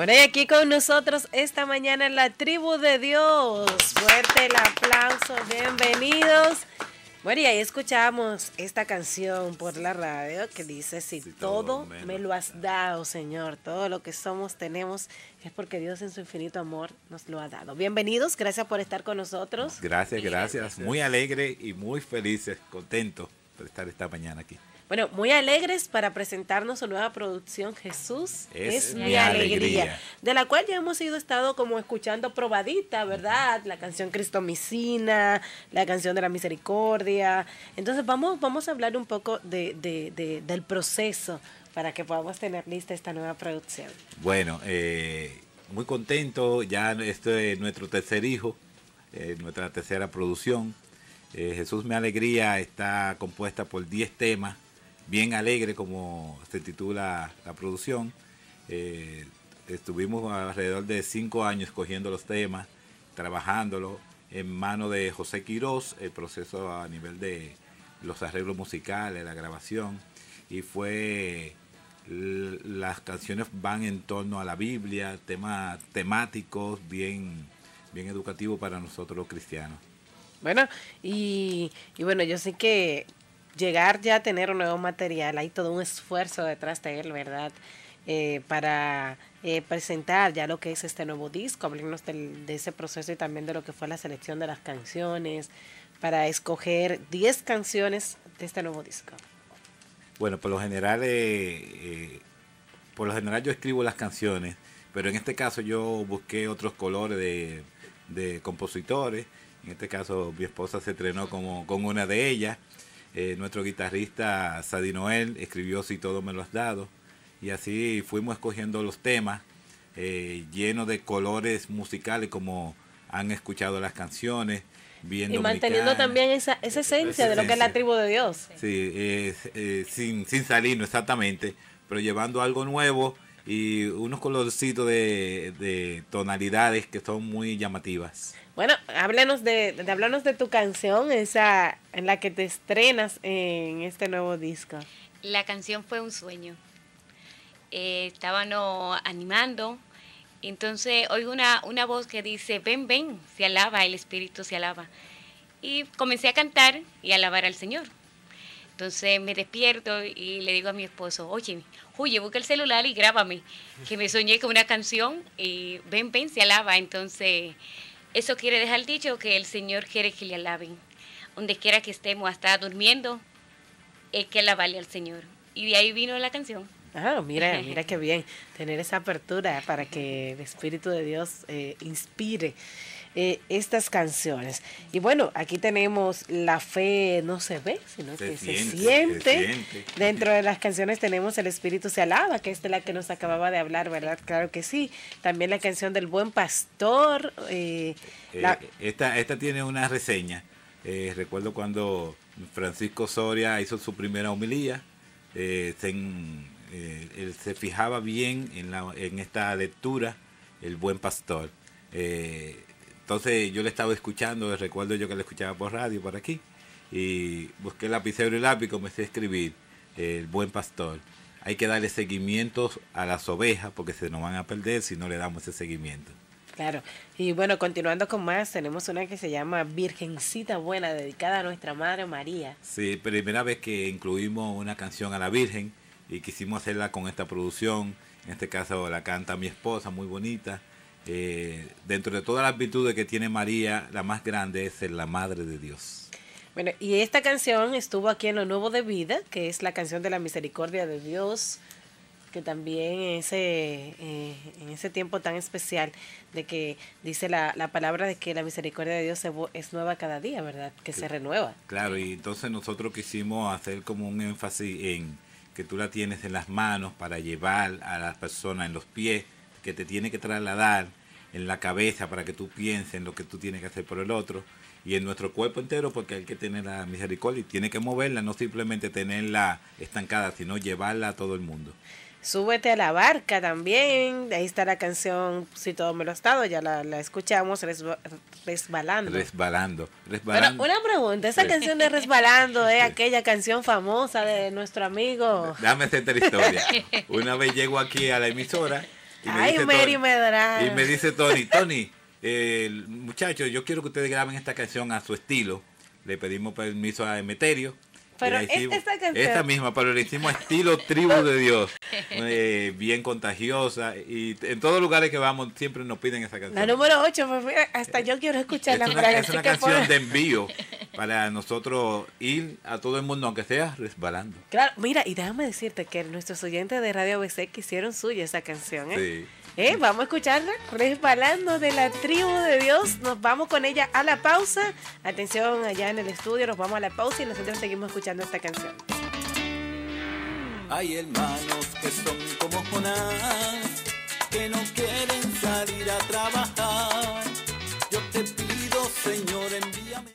Bueno, y aquí con nosotros esta mañana en la tribu de Dios. Fuerte el aplauso, bienvenidos. Bueno, y ahí escuchamos esta canción por la radio que dice, si, todo, me lo has dado, Señor, todo lo que somos, tenemos, es porque Dios en su infinito amor nos lo ha dado. Bienvenidos, gracias por estar con nosotros. Gracias, gracias. Muy alegre y muy felices, contentos por estar esta mañana aquí. Bueno, muy alegres para presentarnos su nueva producción Jesús es, mi alegría, de la cual ya hemos ido estado como escuchando probadita, ¿verdad? La canción Cristo misina, la canción de la misericordia. Entonces vamos, vamos a hablar un poco de, del proceso para que podamos tener lista esta nueva producción. Bueno, eh, muy contento, ya este es nuestro tercer hijo, eh, nuestra tercera producción. Eh, Jesús mi alegría está compuesta por 10 temas bien alegre, como se titula la producción. Eh, estuvimos alrededor de cinco años cogiendo los temas, trabajándolos en mano de José Quirós, el proceso a nivel de los arreglos musicales, la grabación, y fue las canciones van en torno a la Biblia, temas temáticos bien, bien educativos para nosotros los cristianos. Bueno, y, y bueno, yo sé que, llegar ya a tener un nuevo material, hay todo un esfuerzo detrás de él, ¿verdad? Eh, para eh, presentar ya lo que es este nuevo disco, hablarnos de ese proceso y también de lo que fue la selección de las canciones, para escoger 10 canciones de este nuevo disco. Bueno, por lo general, eh, por lo general yo escribo las canciones, pero en este caso yo busqué otros colores de, compositores. En este caso mi esposa se entrenó como, con una de ellas. Eh, nuestro guitarrista Sadinoel Noel escribió Si todo me lo has dado. Y así fuimos escogiendo los temas eh, llenos de colores musicales como han escuchado las canciones. Bien y manteniendo también esa, esa esencia de lo que es la tribu de Dios. Sí, eh, sin, sin no exactamente, pero llevando algo nuevo y unos colorcitos de, tonalidades que son muy llamativas. Bueno, háblanos de, de tu canción, esa en la que te estrenas en este nuevo disco. La canción fue un sueño. Eh, animando, entonces oigo una, una voz que dice, ven, ven, se alaba, el espíritu se alaba. Y comencé a cantar y a alabar al Señor. Entonces me despierto y le digo a mi esposo, oye, oye, busca el celular y grábame, que me soñé con una canción y ven, ven, se alaba. Entonces, eso quiere dejar dicho que el Señor quiere que le alaben. Donde quiera que estemos, hasta durmiendo, es que alabale al Señor. Y de ahí vino la canción. Ah, mira, mira qué bien tener esa apertura para que el Espíritu de Dios eh, inspire. Eh, estas canciones. Y bueno, aquí tenemos La fe no se ve, sino que se, siente. Dentro de las canciones tenemos El Espíritu se alaba, que es de la que nos acababa de hablar, ¿verdad? Claro que sí. También la canción del Buen Pastor. Eh, eh, esta, tiene una reseña. recuerdo cuando Francisco Soria hizo su primera homilía. se fijaba bien en, esta lectura, El Buen Pastor. Entonces yo le estaba escuchando, recuerdo yo que le escuchaba por radio, por aquí, y busqué lapicero y lápiz, y comencé a escribir El buen pastor. Hay que darle seguimiento a las ovejas porque se nos van a perder si no le damos ese seguimiento. Claro, y bueno, continuando con más, tenemos una que se llama Virgencita Buena, dedicada a nuestra Madre María. Sí, primera vez que incluimos una canción a la Virgen y quisimos hacerla con esta producción. En este caso la canta mi esposa, muy bonita. Eh, dentro de todas las virtudes que tiene María, la más grande es ser la Madre de Dios. Bueno, y esta canción estuvo aquí en Lo Nuevo de Vida, que es la canción de la misericordia de Dios, que también ese, eh, eh, en ese tiempo tan especial de que dice la, la palabra de que la misericordia de Dios es nueva cada día, ¿verdad? Que se renueva. Claro, y entonces nosotros quisimos hacer como un énfasis en que tú la tienes en las manos para llevar a las personas en los pies que te tiene que trasladar en la cabeza para que tú pienses en lo que tú tienes que hacer por el otro y en nuestro cuerpo entero porque hay que tener la misericordia y tiene que moverla, no simplemente tenerla estancada, sino llevarla a todo el mundo. Súbete a la barca también, ahí está la canción Si todo me lo ha estado, ya la, la escuchamos resbalando. Resbalando, resbalando. una pregunta, esa canción de Resbalando es ¿eh? aquella canción famosa de nuestro amigo. Dame esta historia. Una vez llego aquí a la emisora Ay, dice Mary Medrano. Y me dice Tony, Tony, eh, muchachos, yo quiero que ustedes graben esta canción a su estilo. Le pedimos permiso a Emeterio. Pero esta, canción. esta misma, pero le hicimos estilo tribu de Dios, eh, bien contagiosa. Y en todos lugares que vamos siempre nos piden esa canción. La número 8, pues, hasta eh, yo quiero escucharla. Es una, canción de envío, para nosotros ir a todo el mundo, aunque sea resbalando. Claro, mira, y déjame decirte que nuestros oyentes de Radio BC quisieron suya esa canción, ¿eh? Sí. ¿Eh? Vamos a escucharla. Resbalando de la tribu de Dios. Nos vamos con ella a la pausa. Atención allá en el estudio, nos vamos a la pausa y nosotros seguimos escuchando esta canción. Hay hermanos que son como Jonás, que no quieren salir a trabajar. Yo te pido, Señor, envíame.